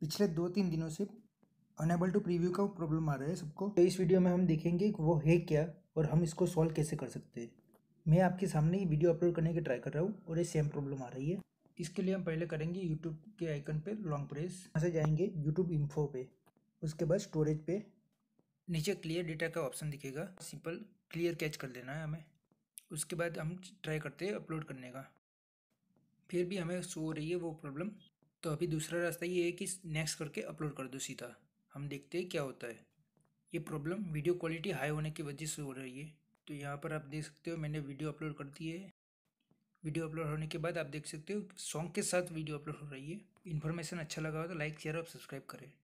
पिछले दो तीन दिनों से अनेबल टू प्रीव्यू का प्रॉब्लम आ रहा है सबको तो इस वीडियो में हम देखेंगे कि वो है क्या और हम इसको सॉल्व कैसे कर सकते हैं मैं आपके सामने ही वीडियो अपलोड करने की ट्राई कर रहा हूँ और ये सेम प्रॉब्लम आ रही है इसके लिए हम पहले करेंगे यूट्यूब के आइकन पर लॉन्ग प्रेस यहाँ से जाएंगे यूट्यूब इन्फो पे उसके बाद स्टोरेज पे नीचे क्लियर डेटा का ऑप्शन दिखेगा सिंपल क्लियर कैच कर लेना है हमें उसके बाद हम ट्राई करते हैं अपलोड करने का फिर भी हमें शो हो रही है वो प्रॉब्लम तो अभी दूसरा रास्ता ये है कि नेक्स्ट करके अपलोड कर दो सीधा हम देखते हैं क्या होता है ये प्रॉब्लम वीडियो क्वालिटी हाई होने की वजह से हो रही है तो यहाँ पर आप देख सकते हो मैंने वीडियो अपलोड कर दी है वीडियो अपलोड होने के बाद आप देख सकते हो सॉन्ग के साथ वीडियो अपलोड हो रही है इन्फॉर्मेशन अच्छा लगा हो तो लाइक शेयर और सब्सक्राइब करें